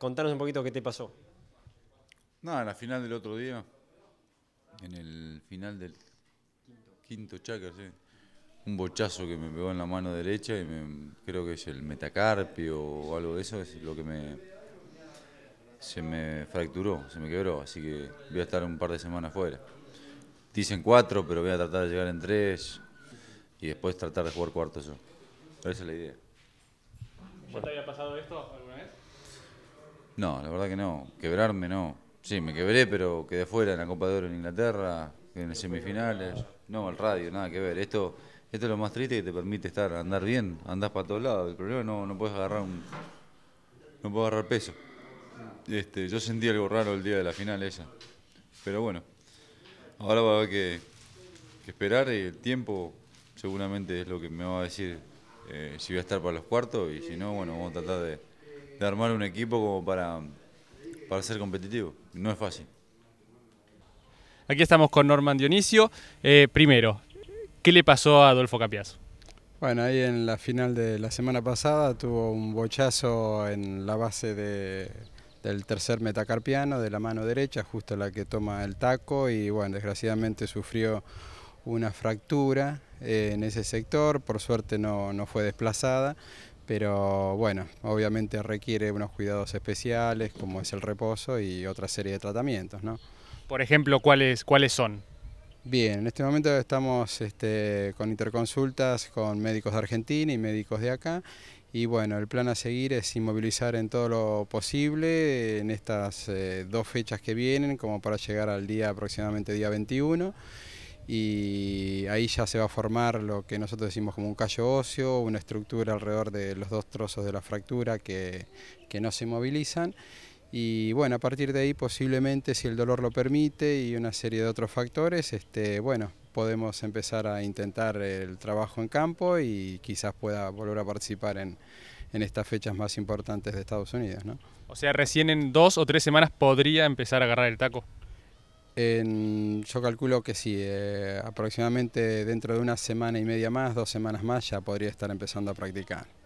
Contanos un poquito qué te pasó. No, en la final del otro día, en el final del quinto chakra, un bochazo que me pegó en la mano derecha y creo que es el metacarpio o algo de eso, es lo que me se me fracturó, se me quebró, así que voy a estar un par de semanas fuera. Dicen cuatro, pero voy a tratar de llegar en tres y después tratar de jugar cuarto yo. esa es la idea. ¿Ya te había pasado esto alguna vez? No, la verdad que no. Quebrarme no. Sí, me quebré, pero quedé fuera en la Copa de Oro en Inglaterra, en las semifinales. No, al radio, nada que ver. Esto, esto es lo más triste que te permite estar, andar bien, andás para todos lados. El problema es no, no puedes agarrar No puedo agarrar peso. Este, yo sentí algo raro el día de la final esa. Pero bueno, ahora va a haber que, esperar y el tiempo seguramente es lo que me va a decir eh, si voy a estar para los cuartos y si no, bueno, vamos a tratar de de armar un equipo como para, para ser competitivo. No es fácil. Aquí estamos con Norman Dionisio. Eh, primero, ¿qué le pasó a Adolfo Capiaz? Bueno, ahí en la final de la semana pasada tuvo un bochazo en la base del tercer metacarpiano de la mano derecha, justo la que toma el taco y bueno, desgraciadamente sufrió una fractura eh, en ese sector, por suerte no, no fue desplazada pero bueno, obviamente requiere unos cuidados especiales como es el reposo y otra serie de tratamientos, ¿no? Por ejemplo, ¿cuáles, cuáles son? Bien, en este momento estamos este, con interconsultas con médicos de Argentina y médicos de acá y bueno, el plan a seguir es inmovilizar en todo lo posible en estas eh, dos fechas que vienen como para llegar al día aproximadamente día 21 y ahí ya se va a formar lo que nosotros decimos como un callo óseo, una estructura alrededor de los dos trozos de la fractura que, no se movilizan. Y bueno, a partir de ahí posiblemente, si el dolor lo permite y una serie de otros factores, este, bueno, podemos empezar a intentar el trabajo en campo y quizás pueda volver a participar en, estas fechas más importantes de Estados Unidos. O sea, recién en dos o tres semanas podría empezar a agarrar el taco. En, yo calculo que sí, eh, aproximadamente dentro de una semana y media más, dos semanas más, ya podría estar empezando a practicar.